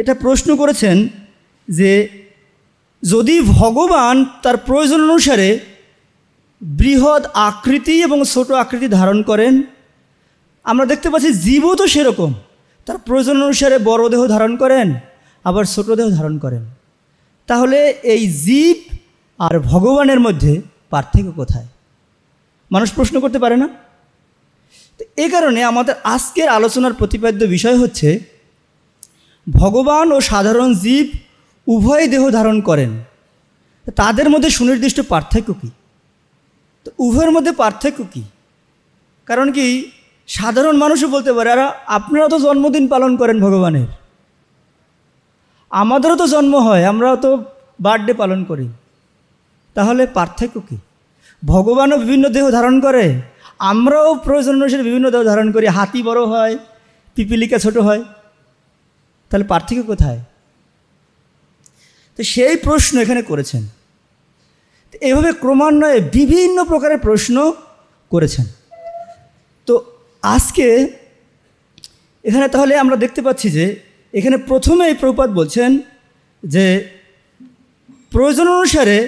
এটা প্রশ্ন করেছেন যে যদি ভগবান তার প্রয়োজন অনুসারে বৃহৎ আকৃতি এবং ছোট আকৃতি ধারণ করেন আমরা দেখতে পাচ্ছি জীবও তো সেরকম তার প্রয়োজন অনুসারে বড় দেহ ধারণ করেন আবার ছোট দেহ ধারণ করেন তাহলে এই জীব আর ভগবানের মধ্যে পার্থক্য কোথায় মানুষ প্রশ্ন করতে পারে না এ কারণে আমাদের আজকের আলোচনার প্রতিপাদ্য বিষয় হচ্ছে ভগবান ও সাধারণ জীব উভয় দেহ ধারণ করেন তাদের মধ্যে সুনির্দিষ্ট পার্থক্য কী তো উভয়ের মধ্যে পার্থক্য কী কারণ কি সাধারণ মানুষও বলতে পারে আর আপনারা তো জন্মদিন পালন করেন ভগবানের আমাদেরও তো জন্ম হয় আমরাও তো বার্থডে পালন করি তাহলে পার্থক্য কী ভগবানও বিভিন্ন দেহ ধারণ করে আমরাও প্রয়োজন অনুসারে বিভিন্ন দেহ ধারণ করি হাতি বড় হয় পিপিলিকা ছোট হয় তাহলে পার্থক্য কোথায় তো সেই প্রশ্ন এখানে করেছেন এভাবে ক্রমান্বয়ে বিভিন্ন প্রকারের প্রশ্ন করেছেন তো আজকে এখানে তাহলে আমরা দেখতে পাচ্ছি যে এখানে প্রথমে এই প্রপাত বলছেন যে প্রয়োজন অনুসারে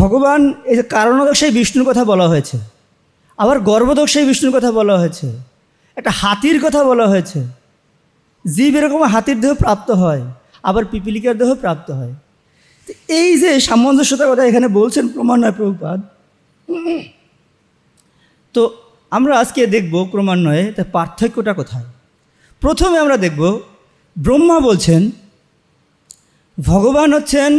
ভগবান এই যে কারণদোষেই বিষ্ণুর কথা বলা হয়েছে আবার গর্ভদোষেই বিষ্ণুর কথা বলা হয়েছে একটা হাতির কথা বলা হয়েছে জীব এরকম হাতির দেহ প্রাপ্ত হয় আবার পিপিলিকার দেহ প্রাপ্ত হয় এই যে সামঞ্জস্যতার কথা এখানে বলছেন ক্রমান্বয় প্রভুপাদ তো আমরা আজকে দেখব ক্রমান্বয়ে তার পার্থক্যটা কোথায় প্রথমে আমরা দেখব ব্রহ্মা বলছেন ভগবান হচ্ছেন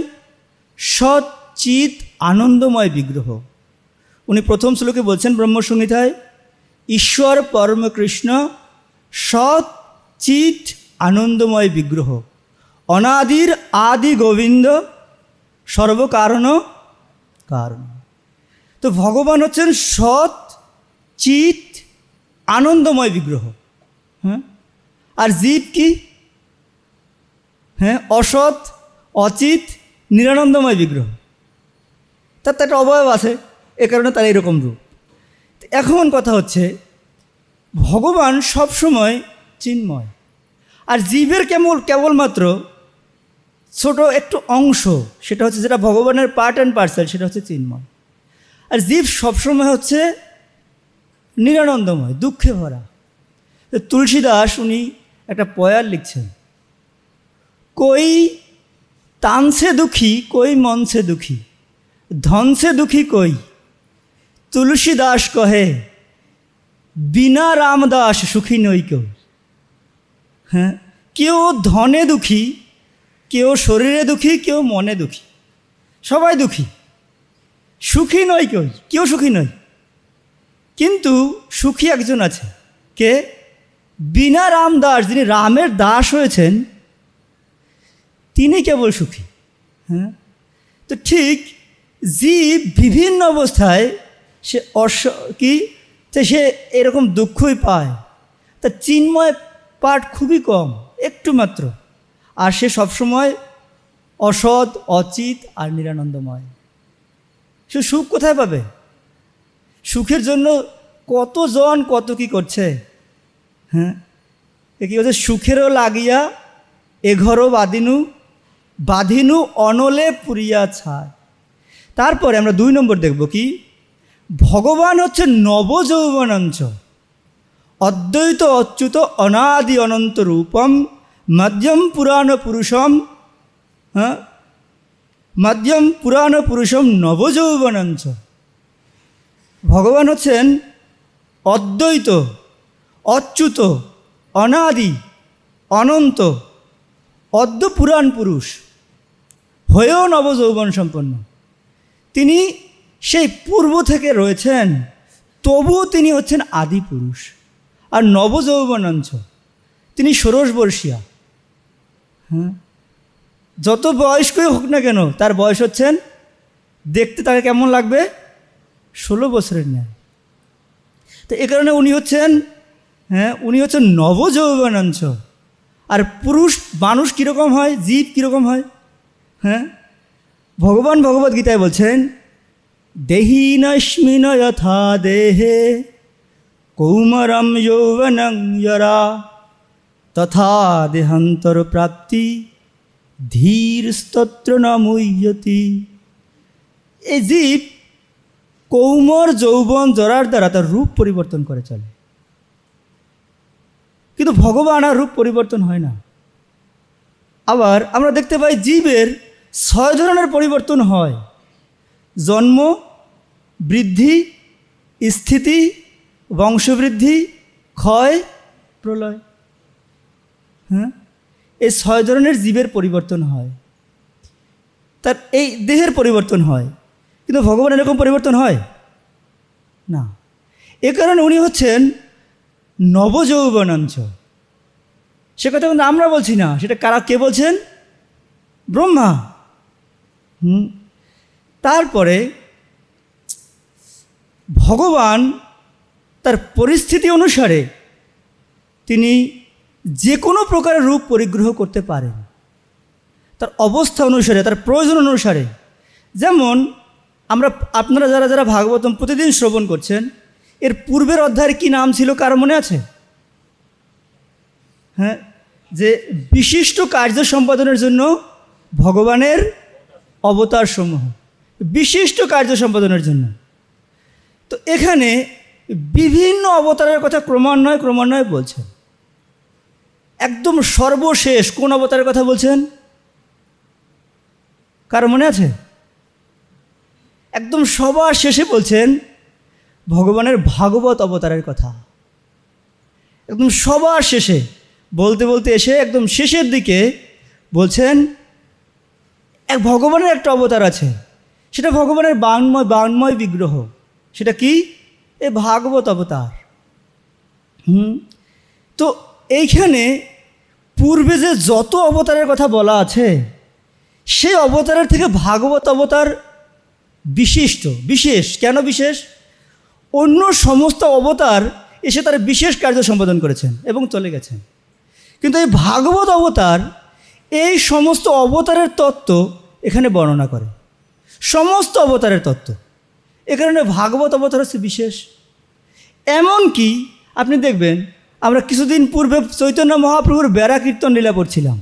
সচিত আনন্দময় বিগ্রহ উনি প্রথম শ্লোকে বলছেন ব্রহ্মসংহিতায় ঈশ্বর পরমকৃষ্ণ সৎ চিত আনন্দময় বিগ্রহ অনাদির আদি গোবিন্দ সর্বকারণ কারণ তো ভগবান হচ্ছেন সৎ চিত আনন্দময় বিগ্রহ হ্যাঁ আর জীব কি হ্যাঁ অসৎ অচিত নিরানন্দময় বিগ্রহ তার তো একটা অবয়ব আছে এ কারণে তার এরকম রূপ এখন কথা হচ্ছে ভগবান সবসময় চিন্ময় আর জীবের কেমন কেবলমাত্র ছোট একটু অংশ সেটা হচ্ছে যেটা ভগবানের পার্ট অ্যান্ড পার্সেল সেটা হচ্ছে চিন্ময় আর জীব সবসময় হচ্ছে নিরানন্দময় দুঃখে ভরা তুলসীদাস উনি একটা পয়ার লিখছেন কই তানসে দুঃখী কই মনসে দুঃখী ধনসে দুঃখী কই তুলসী দাস কহে বিনা রামদাস সুখী নই কেউ হ্যাঁ কেউ ধনে দুঃখী কেউ শরীরে দুঃখী কেউ মনে দুঃখী সবাই দুঃখী সুখী নয় কেউ কেউ সুখী নয় কিন্তু সুখী একজন আছে কে বিনা রাম দাস যিনি রামের দাস হয়েছেন তিনি কেবল সুখী হ্যাঁ তো ঠিক জীব বিভিন্ন অবস্থায় সে অস কি তো সে এরকম দুঃখই পায় তা চিন্ময় পাঠ খুবই কম একটু মাত্র আর সে সবসময় অসৎ অচিত আর নিরানন্দময় সে সুখ কোথায় পাবে সুখের জন্য কতজন কত কি করছে হ্যাঁ কি বলছে সুখেরও লাগিয়া এঘরও বাঁধিনু বাঁধিনু অনলে পুরিয়া ছায় তারপরে আমরা দুই নম্বর দেখব কি ভগবান হচ্ছে নবযৌবনাঞ্চ অদ্বৈত অচ্যুত অনাদি অনন্ত রূপম মধ্যম পুরাণ পুরুষম হ্যাঁ মধ্যম পুরাণ পুরুষম নবযৌবনাঞ্চ ভগবান হচ্ছেন অদ্বৈত অচ্যুত অনাদি অনন্ত অদ্য পুরাণ পুরুষ হয়েও নবযৌবন সম্পন্ন তিনি সেই পূর্ব থেকে রয়েছেন তবুও তিনি হচ্ছেন আদি পুরুষ আর নবযৌবনাঞ্চ তিনি ষোড়শবর্ষিয়া হ্যাঁ যত বয়স্কই হোক না কেন তার বয়স হচ্ছেন দেখতে তাকে কেমন লাগবে ষোলো বছরের ন্যায় তো এ কারণে উনি হচ্ছেন হ্যাঁ উনি হচ্ছেন নবযৌবনাঞ্চ আর পুরুষ মানুষ কীরকম হয় জীব কীরকম হয় হ্যাঁ ভগবান ভগবদ্গীতায় বলছেন দেহীনশ্মিন যথা দেহে কৌমরম যৌবনং জরা তথা দেহান্তর প্রাপ্তি ধীর স্তোত্র নমুয়তি এই জীব কৌমর যৌবন জরার দ্বারা তার রূপ পরিবর্তন করে চলে কিন্তু ভগবান আর রূপ পরিবর্তন হয় না আবার আমরা দেখতে পাই জীবের ছয় ধরনের পরিবর্তন হয় জন্ম বৃদ্ধি স্থিতি বংশবৃদ্ধি ক্ষয় প্রলয় হ্যাঁ এই ছয় ধরনের জীবের পরিবর্তন হয় তার এই দেহের পরিবর্তন হয় কিন্তু ভগবান এরকম পরিবর্তন হয় না এ কারণে উনি হচ্ছেন নবযৌবনাঞ্চ সে কথা কিন্তু আমরা বলছি না সেটা কারা কে বলছেন ব্রহ্মা হুম তারপরে ভগবান তার পরিস্থিতি অনুসারে তিনি যে কোনো প্রকারের রূপ পরিগ্রহ করতে পারেন তার অবস্থা অনুসারে তার প্রয়োজন অনুসারে যেমন আমরা আপনারা যারা যারা ভাগবতম প্রতিদিন শ্রবণ করছেন এর পূর্বের অধ্যায়ের কি নাম ছিল কার মনে আছে হ্যাঁ যে বিশিষ্ট কার্য সম্পাদনের জন্য ভগবানের অবতারসমূহ বিশিষ্ট কার্য সম্পাদনের জন্য তো এখানে বিভিন্ন অবতারের কথা ক্রমান্বয়ে ক্রমান্বয়ে বলছেন একদম সর্বশেষ কোন অবতারের কথা বলছেন কার মনে আছে একদম সবার শেষে বলছেন ভগবানের ভাগবত অবতারের কথা একদম সবার শেষে বলতে বলতে এসে একদম শেষের দিকে বলছেন এক ভগবানের একটা অবতার আছে সেটা ভগবানের বাণময় বাণময় বিগ্রহ সেটা কি এ ভাগবত অবতার হুম তো এইখানে পূর্বে যে যত অবতারের কথা বলা আছে সেই অবতারের থেকে ভাগবত অবতার বিশিষ্ট বিশেষ কেন বিশেষ অন্য সমস্ত অবতার এসে তার বিশেষ কার্য সম্পাদন করেছেন এবং চলে গেছেন কিন্তু এই ভাগবত অবতার এই সমস্ত অবতারের তত্ত্ব এখানে বর্ণনা করে সমস্ত অবতারের তত্ত্ব এ কারণে ভাগবত অবতার হচ্ছে বিশেষ এমনকি আপনি দেখবেন আমরা কিছুদিন পূর্বে চৈতন্য মহাপ্রভুর বেড়া কীর্তন লীলা পড়ছিলাম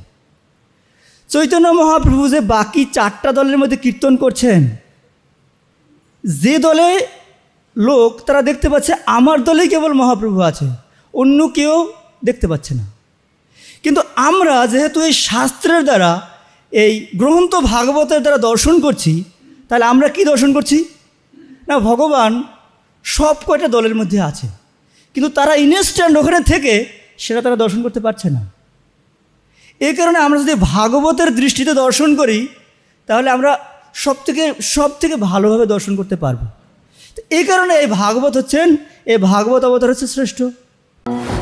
চৈতন্য মহাপ্রভু যে বাকি চারটা দলের মধ্যে কীর্তন করছেন যে দলে লোক তারা দেখতে পাচ্ছে আমার দলেই কেবল মহাপ্রভু আছে অন্য কেউ দেখতে পাচ্ছে না কিন্তু আমরা যেহেতু এই শাস্ত্রের দ্বারা এই গ্রন্থ ভাগবতের দ্বারা দর্শন করছি তাহলে আমরা কি দর্শন করছি না ভগবান সব কয়টা দলের মধ্যে আছে কিন্তু তারা ইনস্ট্যান্ট ওখানে থেকে সেটা তারা দর্শন করতে পারছে না এই কারণে আমরা যদি ভাগবতের দৃষ্টিতে দর্শন করি তাহলে আমরা সব থেকে সব থেকে ভালোভাবে দর্শন করতে পারবো এই কারণে এই ভাগবত হচ্ছেন এই ভাগবত অবতার হচ্ছে শ্রেষ্ঠ